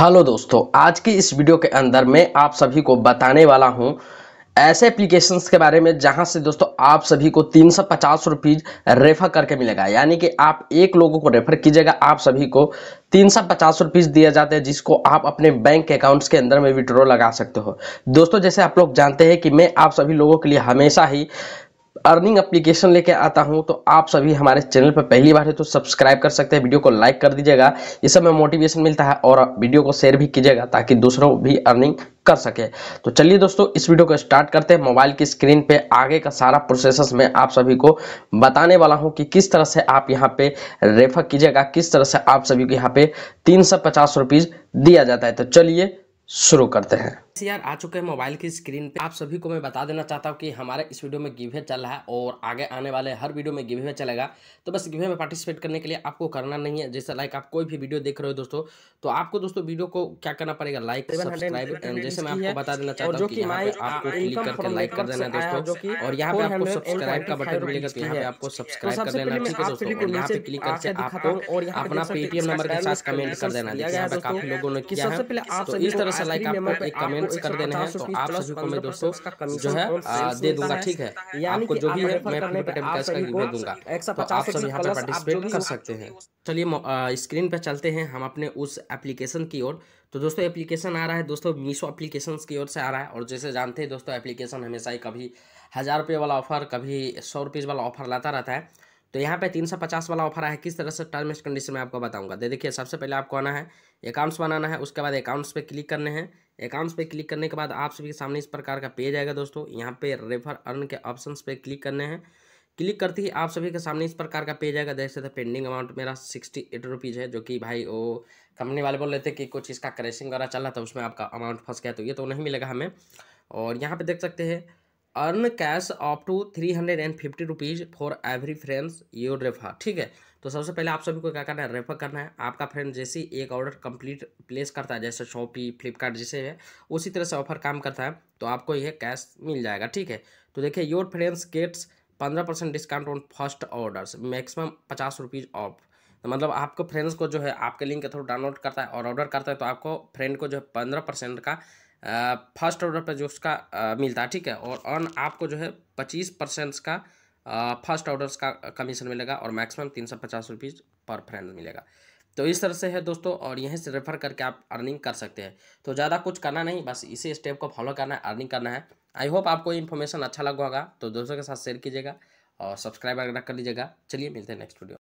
hello दोस्तों आज की इस वीडियो के अंदर मैं आप सभी को बताने वाला हूं ऐसे एप्लीकेशंस के बारे में जहां से दोस्तों आप सभी को तीन सौ पचास रुपीज़ रेफर करके मिलेगा यानी कि आप एक लोगों को रेफर कीजिएगा आप सभी को तीन सौ पचास रुपीज़ दिया जाते हैं जिसको आप अपने बैंक अकाउंट्स के अंदर में विड्रॉ लगा सकते हो दोस्तों जैसे आप लोग जानते हैं कि मैं आप सभी लोगों के लिए हमेशा ही अर्निंग एप्लीकेशन लेके आता हूँ तो आप सभी हमारे चैनल पर पहली बार है तो सब्सक्राइब कर सकते हैं वीडियो को लाइक कर दीजिएगा इस समय मोटिवेशन मिलता है और वीडियो को शेयर भी कीजिएगा ताकि दूसरों भी अर्निंग कर सके तो चलिए दोस्तों इस वीडियो को स्टार्ट करते हैं मोबाइल की स्क्रीन पे आगे का सारा प्रोसेस मैं आप सभी को बताने वाला हूँ कि किस तरह से आप यहाँ पे रेफर कीजिएगा किस तरह से आप सभी को यहाँ पे तीन सौ दिया जाता है तो चलिए शुरू करते हैं से यार आ चुके हैं मोबाइल की स्क्रीन पे आप सभी को मैं बता देना चाहता हूँ कि हमारे इस वीडियो में गिवे चल रहा है और आगे आने वाले हर वीडियो में गिवे चलेगा तो बस गिवे में पार्टिसिपेट करने के लिए आपको करना नहीं है जैसे लाइक आप कोई भी वीडियो देख रहे हो दोस्तों तो आपको दोस्तों वीडियो को क्या करना पड़ेगा लाइक सब्सक्राइब जैसे मैं आपको बता देना चाहता हूँ आपको क्लिक करके लाइक कर देना दोस्तों और यहाँ पे आपको सब्सक्राइब का बटन मिलेगा तो यहाँ पे आपको सब्सक्राइब कर देना ठीक है दोस्तों यहाँ पे क्लिक करके आपको अपना पेटीएम नंबर के साथ कमेंट कर देना काफी लोगों ने किया है तो इस तरह से लाइक आपको एक कमेंट कमेंट्स कर देने हैं तो आप सभी को मैं दोस्तों जो है दे दूंगा ठीक है आपको जो भी है मैं अपने दूंगा तो आप सब यहाँ पर पार्टिसिपेट कर सकते हैं चलिए स्क्रीन पर चलते हैं हम अपने उस एप्लीकेशन की ओर तो दोस्तों एप्लीकेशन आ रहा है दोस्तों मीशो एप्लीकेशन की ओर से आ रहा है और जैसे जानते हैं दोस्तों एप्लीकेशन हमेशा ही कभी हज़ार रुपये वाला ऑफर कभी सौ रुपये वाला ऑफर लाता रहता है तो यहाँ पे 350 वाला ऑफर आया है किस तरह से टर्म एंड कंडीशन में आपको बताऊंगा दे देखिए सबसे पहले आपको आना है अकाउंट्स बनाना है उसके बाद अकाउंट्स पे क्लिक करने हैं अकाउंट्स पे क्लिक करने के बाद आप सभी के सामने इस प्रकार का पेज आएगा दोस्तों यहाँ पे रेफर अर्न के ऑप्शन पे क्लिक करने हैं क्लिक करते ही आप सभी के सामने इस प्रकार का पेज आएगा देख सकते हैं पेंडिंग अमाउंट मेरा सिक्सटी एट रुपीज़ है जो कि भाई वो कंपनी वाले बोल रहे थे कि कुछ इसका क्रैशिंग वगैरह चल रहा था उसमें आपका अमाउंट फंस गया तो ये तो नहीं मिलेगा हमें और यहाँ पे देख सकते हैं earn cash up to three hundred and fifty rupees for every friends your refer ठीक है तो सबसे पहले आप सभी को क्या करना है रेफर करना है आपका फ्रेंड जैसे एक ऑर्डर कंप्लीट प्लेस करता है जैसे शॉपी फ्लिपकार्ट जैसे है उसी तरह से ऑफर काम करता है तो आपको यह कैश मिल जाएगा ठीक है तो देखिए योर फ्रेंड्स गेट्स पंद्रह percent discount on first orders maximum पचास रुपीज़ ऑफ तो मतलब आपको फ्रेंड्स को जो है आपके लिंक के थ्रू डाउनलोड करता है और ऑर्डर करता है तो आपको फ्रेंड को जो है पंद्रह परसेंट का फर्स्ट ऑर्डर पर जो उसका आ, मिलता है ठीक है और अर्न आपको जो है पच्चीस परसेंट का फर्स्ट ऑर्डर का कमीशन मिलेगा और मैक्सिमम तीन सौ पचास रुपीज़ पर फ्रेंड मिलेगा तो इस तरह से है दोस्तों और यहीं से रेफर करके आप अर्निंग कर सकते हैं तो ज़्यादा कुछ करना नहीं बस इसी स्टेप को फॉलो करना है अर्निंग करना है आई होप आपको इन्फॉर्मेशन अच्छा लगा होगा तो दोस्तों के साथ शेयर कीजिएगा और सब्सक्राइब अगर कर लीजिएगा चलिए मिलते हैं नेक्स्ट वीडियो